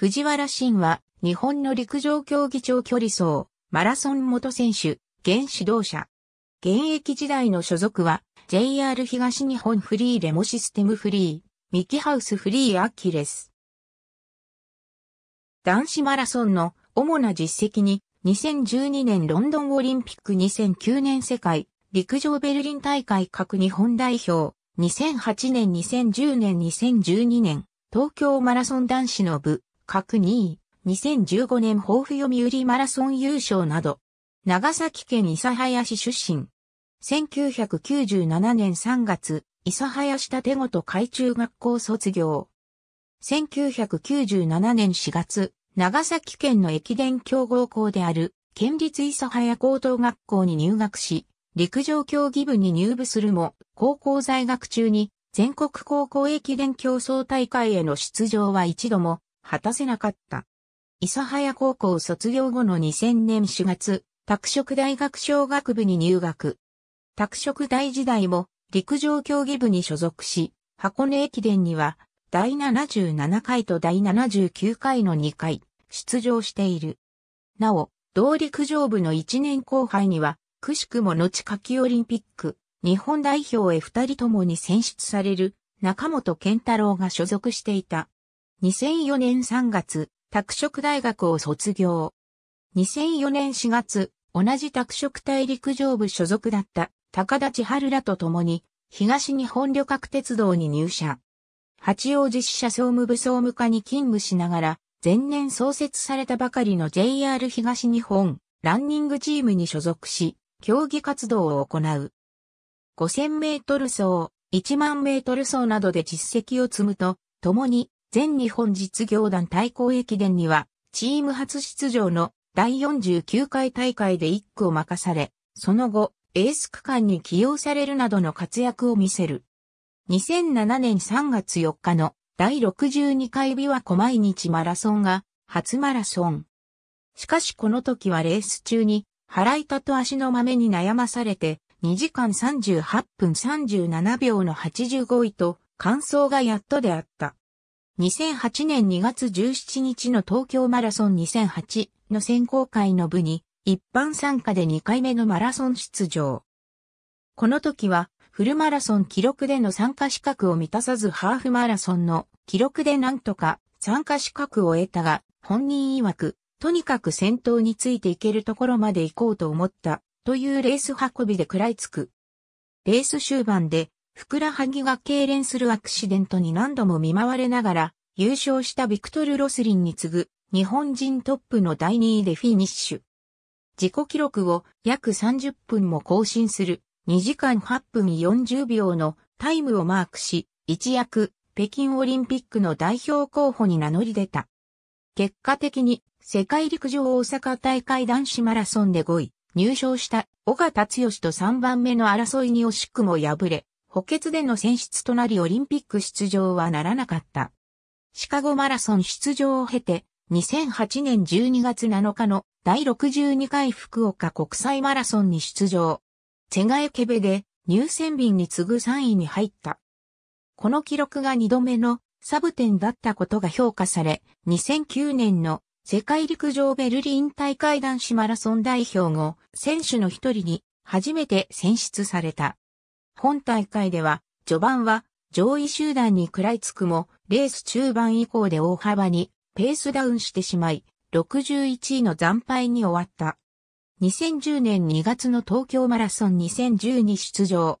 藤原慎は、日本の陸上競技長距離走、マラソン元選手、現指導者。現役時代の所属は、JR 東日本フリーレモシステムフリー、ミキハウスフリーアキレス。男子マラソンの主な実績に、2012年ロンドンオリンピック2009年世界、陸上ベルリン大会各日本代表、2008年2010年2012年、東京マラソン男子の部、各2位、2015年抱負読売マラソン優勝など、長崎県諫早市出身。1997年3月、諫早市立ご海中学校卒業。1997年4月、長崎県の駅伝競合校である、県立諫早高等学校に入学し、陸上競技部に入部するも、高校在学中に全国高校駅伝競争大会への出場は一度も果たせなかった。諫早高校卒業後の2000年4月、拓殖大学小学部に入学。拓殖大時代も陸上競技部に所属し、箱根駅伝には第77回と第79回の2回出場している。なお、同陸上部の1年後輩には、くしくも後夏季オリンピック、日本代表へ2人ともに選出される中本健太郎が所属していた。2004年3月、拓殖大学を卒業。2004年4月、同じ拓殖大陸上部所属だった高田千春らと共に、東日本旅客鉄道に入社。八王子支社総務部総務課に勤務しながら、前年創設されたばかりの JR 東日本ランニングチームに所属し、競技活動を行う。5000メートル走、1万メートル走などで実績を積むと、共に全日本実業団対抗駅伝には、チーム初出場の第49回大会で1区を任され、その後、エース区間に起用されるなどの活躍を見せる。2007年3月4日の第62回琵琶湖毎日マラソンが初マラソン。しかしこの時はレース中に腹板と足の豆に悩まされて2時間38分37秒の85位と感想がやっとであった。2008年2月17日の東京マラソン2008の選考会の部に一般参加で2回目のマラソン出場。この時はフルマラソン記録での参加資格を満たさずハーフマラソンの記録でなんとか参加資格を得たが本人曰くとにかく先頭についていけるところまで行こうと思ったというレース運びで食らいつく。レース終盤でふくらはぎが痙攣するアクシデントに何度も見舞われながら、優勝したビクトル・ロスリンに次ぐ、日本人トップの第2位でフィニッシュ。自己記録を約30分も更新する2時間8分40秒のタイムをマークし、一躍北京オリンピックの代表候補に名乗り出た。結果的に世界陸上大阪大会男子マラソンで5位、入賞した尾達義と3番目の争いに惜しくも敗れ、補欠での選出となりオリンピック出場はならなかった。シカゴマラソン出場を経て、2008年12月7日の第62回福岡国際マラソンに出場。セガエケベで入選便に次ぐ3位に入った。この記録が2度目のサブ点だったことが評価され、2009年の世界陸上ベルリン大会男子マラソン代表後、選手の一人に初めて選出された。今大会では、序盤は上位集団に食らいつくも、レース中盤以降で大幅にペースダウンしてしまい、61位の惨敗に終わった。2010年2月の東京マラソン2010に出場。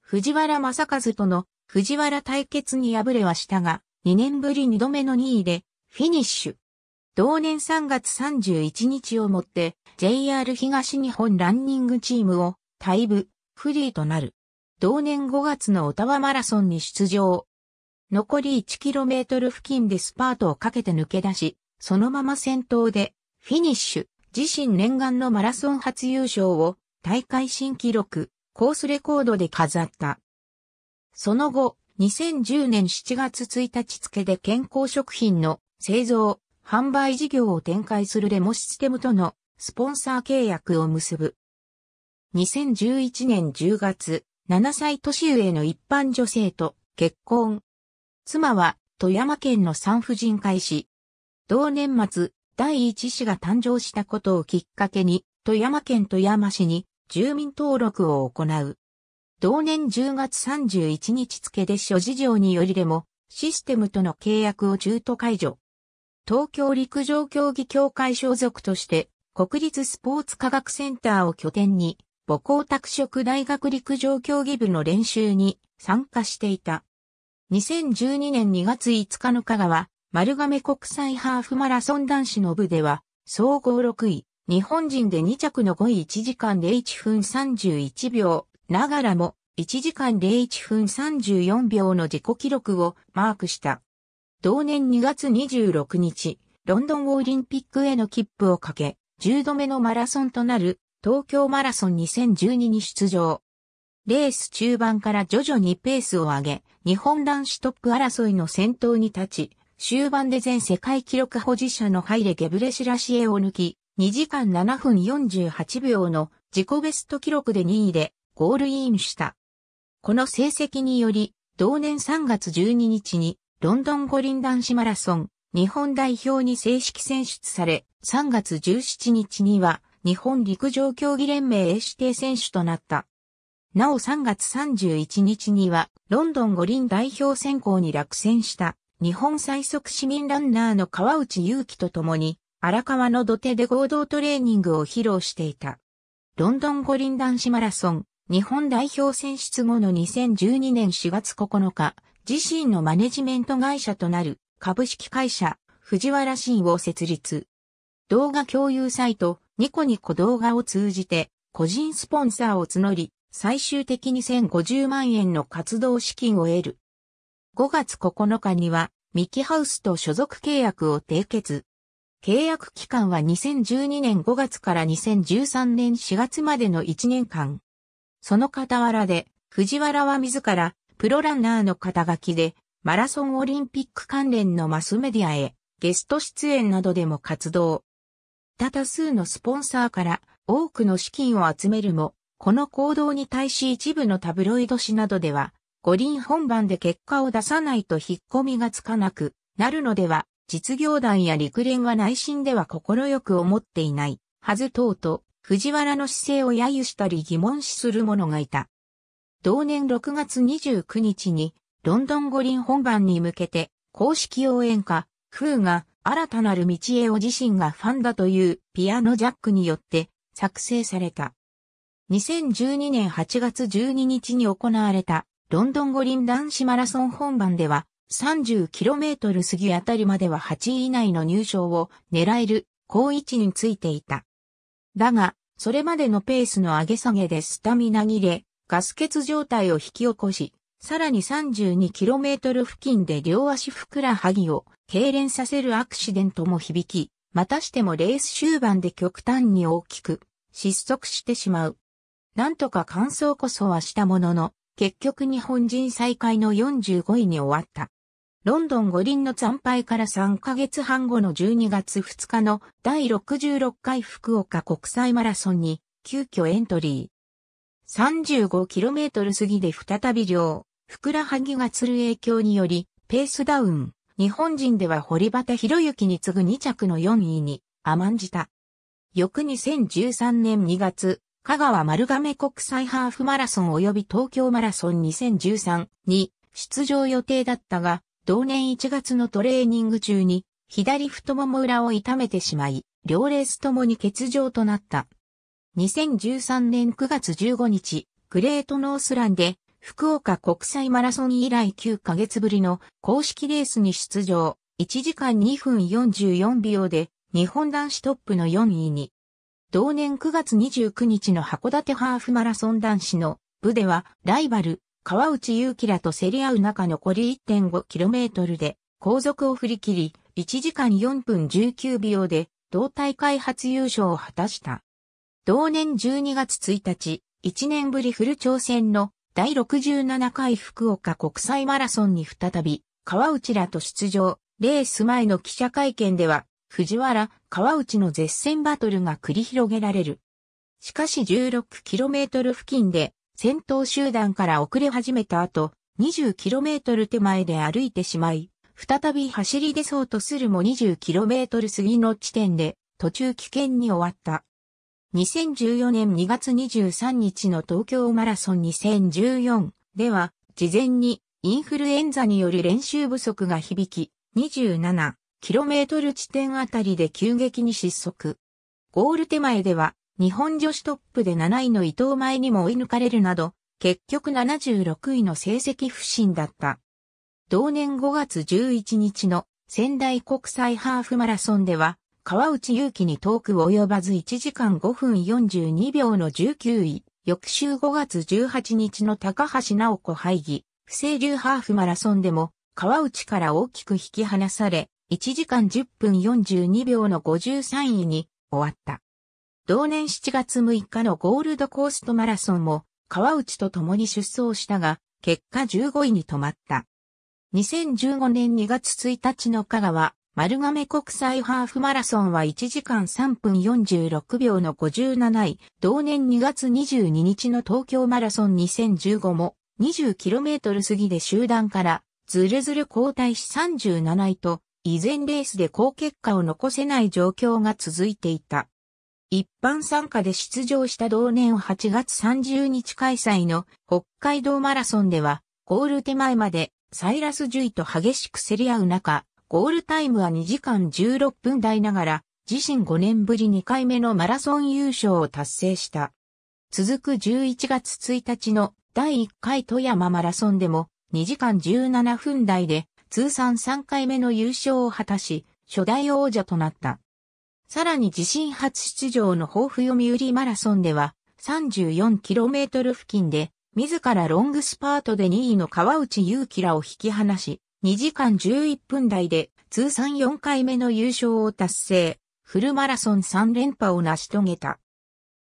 藤原正和との藤原対決に敗れはしたが、2年ぶり2度目の2位でフィニッシュ。同年3月31日をもって JR 東日本ランニングチームを退部、フリーとなる。同年5月のオタワマラソンに出場。残り 1km 付近でスパートをかけて抜け出し、そのまま先頭でフィニッシュ、自身念願のマラソン初優勝を大会新記録、コースレコードで飾った。その後、2010年7月1日付で健康食品の製造、販売事業を展開するレモシステムとのスポンサー契約を結ぶ。2011年10月、7歳年上の一般女性と結婚。妻は富山県の産婦人科医師。同年末、第一子が誕生したことをきっかけに、富山県富山市に住民登録を行う。同年10月31日付で諸事情によりでも、システムとの契約を中途解除。東京陸上競技協会所属として、国立スポーツ科学センターを拠点に、母校拓殖大学陸上競技部の練習に参加していた。2012年2月5日の香川、丸亀国際ハーフマラソン男子の部では、総合6位、日本人で2着の5位1時間01分31秒、ながらも1時間01分34秒の自己記録をマークした。同年2月26日、ロンドンオリンピックへの切符をかけ、10度目のマラソンとなる東京マラソン2012に出場。レース中盤から徐々にペースを上げ、日本男子トップ争いの先頭に立ち、終盤で全世界記録保持者のハイレ・ゲブレシラシエを抜き、2時間7分48秒の自己ベスト記録で2位でゴールインした。この成績により、同年3月12日にロンドン五輪男子マラソン日本代表に正式選出され、3月17日には日本陸上競技連盟へ指定選手となった。なお3月31日には、ロンドン五輪代表選考に落選した日本最速市民ランナーの川内優輝と共に、荒川の土手で合同トレーニングを披露していた。ロンドン五輪男子マラソン、日本代表選出後の2012年4月9日、自身のマネジメント会社となる株式会社、藤原新を設立。動画共有サイト、ニコニコ動画を通じて、個人スポンサーを募り、最終的に1050万円の活動資金を得る。5月9日には、ミキハウスと所属契約を締結。契約期間は2012年5月から2013年4月までの1年間。その傍らで、藤原は自ら、プロランナーの肩書きで、マラソンオリンピック関連のマスメディアへ、ゲスト出演などでも活動。った多数のスポンサーから多くの資金を集めるも、この行動に対し一部のタブロイド紙などでは、五輪本番で結果を出さないと引っ込みがつかなくなるのでは、実業団や陸連は内心では快く思っていない、はず等と、藤原の姿勢を揶揄したり疑問視する者がいた。同年6月29日に、ロンドン五輪本番に向けて、公式応援歌、ーが、新たなる道へを自身がファンだというピアノジャックによって作成された。2012年8月12日に行われたロンドン五輪男子マラソン本番では 30km 過ぎあたりまでは8位以内の入賞を狙える好位置についていた。だが、それまでのペースの上げ下げでスタミナ切れ、ガス欠状態を引き起こし、さらに 32km 付近で両足ふくらはぎを痙攣させるアクシデントも響き、またしてもレース終盤で極端に大きく失速してしまう。なんとか完走こそはしたものの、結局日本人最下位の45位に終わった。ロンドン五輪の惨敗から3ヶ月半後の12月2日の第66回福岡国際マラソンに急遽エントリー。35km 過ぎで再び両ふくらはぎがつる影響により、ペースダウン。日本人では堀端博之に次ぐ2着の4位に甘んじた。翌2013年2月、香川丸亀国際ハーフマラソン及び東京マラソン2013に出場予定だったが、同年1月のトレーニング中に左太もも裏を痛めてしまい、両レースともに欠場となった。2013年9月15日、グレートノースランで福岡国際マラソン以来9ヶ月ぶりの公式レースに出場、1時間2分44秒で日本男子トップの4位に、同年9月29日の函館ハーフマラソン男子の部ではライバル、川内優輝らと競り合う中残り 1.5km で後続を振り切り、1時間4分19秒で同大会初優勝を果たした。同年12月1日、1年ぶりフル挑戦の第67回福岡国際マラソンに再び、川内らと出場、レース前の記者会見では、藤原、川内の絶戦バトルが繰り広げられる。しかし 16km 付近で、先頭集団から遅れ始めた後、20km 手前で歩いてしまい、再び走り出そうとするも 20km 過ぎの地点で、途中危険に終わった。2014年2月23日の東京マラソン2014では、事前にインフルエンザによる練習不足が響き、27km 地点あたりで急激に失速。ゴール手前では、日本女子トップで7位の伊藤前にも追い抜かれるなど、結局76位の成績不振だった。同年5月11日の仙台国際ハーフマラソンでは、川内優輝に遠く及ばず1時間5分42秒の19位、翌週5月18日の高橋直子廃議、不正流ハーフマラソンでも、川内から大きく引き離され、1時間10分42秒の53位に終わった。同年7月6日のゴールドコーストマラソンも、川内と共に出走したが、結果15位に止まった。2015年2月1日の香川、丸亀国際ハーフマラソンは1時間3分46秒の57位、同年2月22日の東京マラソン2015も 20km 過ぎで集団からずるずる交代し37位と、依然レースで好結果を残せない状況が続いていた。一般参加で出場した同年8月30日開催の北海道マラソンでは、ゴール手前までサイラス・ジュイと激しく競り合う中、ゴールタイムは2時間16分台ながら、自身5年ぶり2回目のマラソン優勝を達成した。続く11月1日の第1回富山マラソンでも2時間17分台で通算3回目の優勝を果たし、初代王者となった。さらに自身初出場の豊富読売マラソンでは 34km 付近で自らロングスパートで2位の川内優輝らを引き離し、2時間11分台で通算4回目の優勝を達成、フルマラソン3連覇を成し遂げた。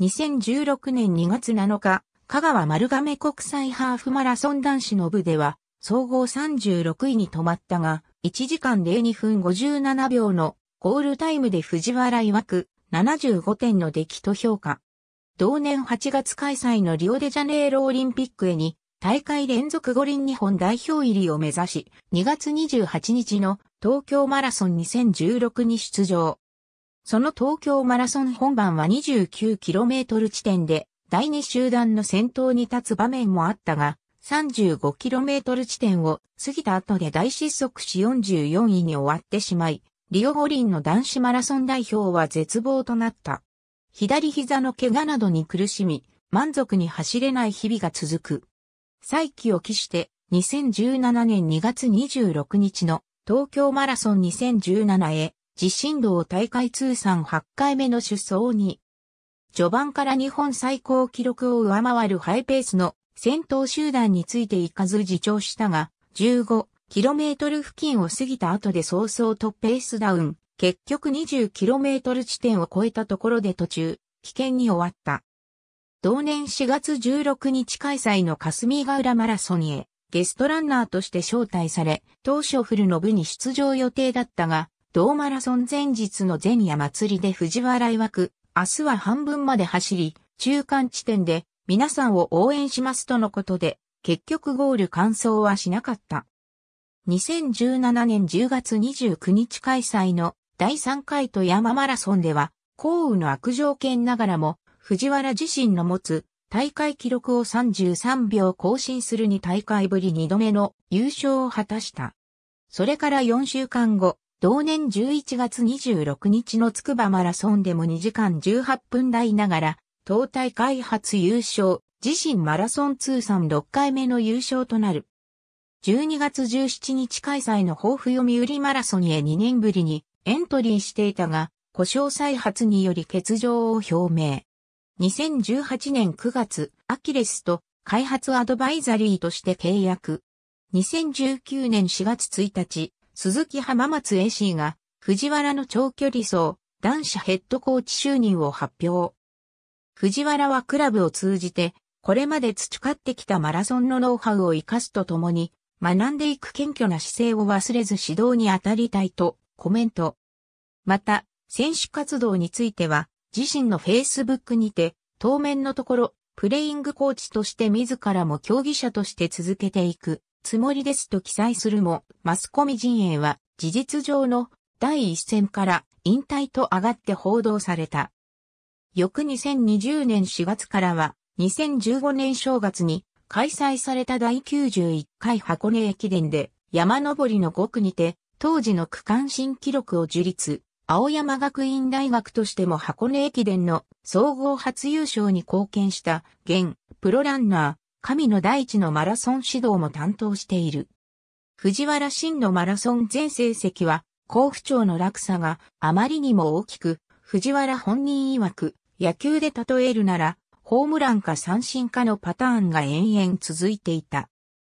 2016年2月7日、香川丸亀国際ハーフマラソン男子の部では、総合36位に止まったが、1時間02分57秒のゴールタイムで藤原曰く75点の出来と評価。同年8月開催のリオデジャネイロオリンピックへに大会連続五輪日本代表入りを目指し、2月28日の東京マラソン2016に出場。その東京マラソン本番は 29km 地点で、第2集団の先頭に立つ場面もあったが、35km 地点を過ぎた後で大失速し44位に終わってしまい、リオ五輪の男子マラソン代表は絶望となった。左膝の怪我などに苦しみ、満足に走れない日々が続く。再起を期して2017年2月26日の東京マラソン2017へ自身道大会通算8回目の出走に序盤から日本最高記録を上回るハイペースの先頭集団についていかず自重したが、15km 付近を過ぎた後で早々とペースダウン、結局 20km 地点を超えたところで途中、危険に終わった。同年4月16日開催の霞ヶ浦マラソンへゲストランナーとして招待され、当初フルの部に出場予定だったが、同マラソン前日の前夜祭りで藤原曰く、明日は半分まで走り、中間地点で皆さんを応援しますとのことで、結局ゴール完走はしなかった。2017年10月29日開催の第3回富山マラソンでは、降雨の悪条件ながらも藤原自身の持つ大会記録を33秒更新するに大会ぶり2度目の優勝を果たした。それから4週間後、同年11月26日の筑波マラソンでも2時間18分台ながら、東大会初優勝、自身マラソン通算6回目の優勝となる。12月17日開催の豊富読売マラソンへ2年ぶりにエントリーしていたが、故障再発により欠場を表明。2018年9月、アキレスと開発アドバイザリーとして契約。2019年4月1日、鈴木浜松 AC が藤原の長距離走男子ヘッドコーチ就任を発表。藤原はクラブを通じて、これまで培ってきたマラソンのノウハウを活かすとともに、学んでいく謙虚な姿勢を忘れず指導に当たりたいとコメント。また、選手活動については、自身のフェイスブックにて、当面のところ、プレイングコーチとして自らも競技者として続けていくつもりですと記載するも、マスコミ陣営は事実上の第一線から引退と上がって報道された。翌2020年4月からは、2015年正月に開催された第91回箱根駅伝で山登りの5区にて、当時の区間新記録を樹立。青山学院大学としても箱根駅伝の総合初優勝に貢献した、現、プロランナー、神野大地のマラソン指導も担当している。藤原真のマラソン全成績は、甲府町の落差があまりにも大きく、藤原本人曰く、野球で例えるなら、ホームランか三振かのパターンが延々続いていた。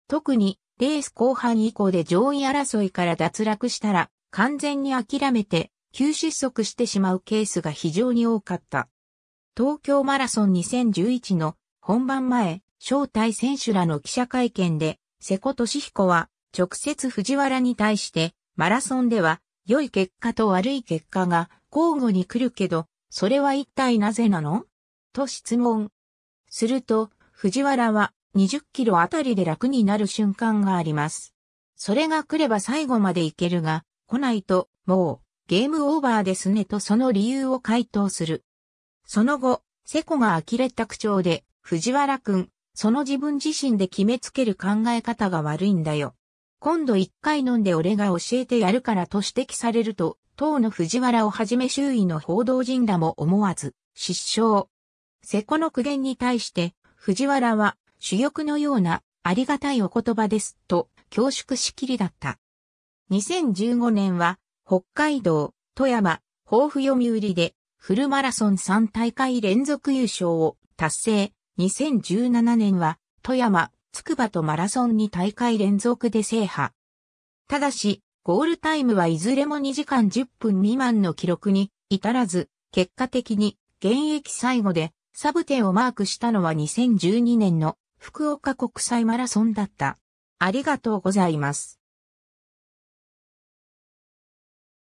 特に、レース後半以降で上位争いから脱落したら、完全に諦めて、急失速してしまうケースが非常に多かった。東京マラソン2011の本番前、招待選手らの記者会見で、瀬古俊彦は直接藤原に対して、マラソンでは良い結果と悪い結果が交互に来るけど、それは一体なぜなのと質問。すると、藤原は20キロあたりで楽になる瞬間があります。それが来れば最後までいけるが、来ないと、もう、ゲームオーバーですねとその理由を回答する。その後、セコが呆れた口調で、藤原くん、その自分自身で決めつける考え方が悪いんだよ。今度一回飲んで俺が教えてやるからと指摘されると、当の藤原をはじめ周囲の報道陣らも思わず、失笑。セコの苦言に対して、藤原は、主欲のような、ありがたいお言葉です、と、恐縮しきりだった。2015年は、北海道、富山、豊富読売で、フルマラソン3大会連続優勝を達成。2017年は、富山、筑波とマラソン2大会連続で制覇。ただし、ゴールタイムはいずれも2時間10分未満の記録に至らず、結果的に現役最後でサブ点をマークしたのは2012年の福岡国際マラソンだった。ありがとうございます。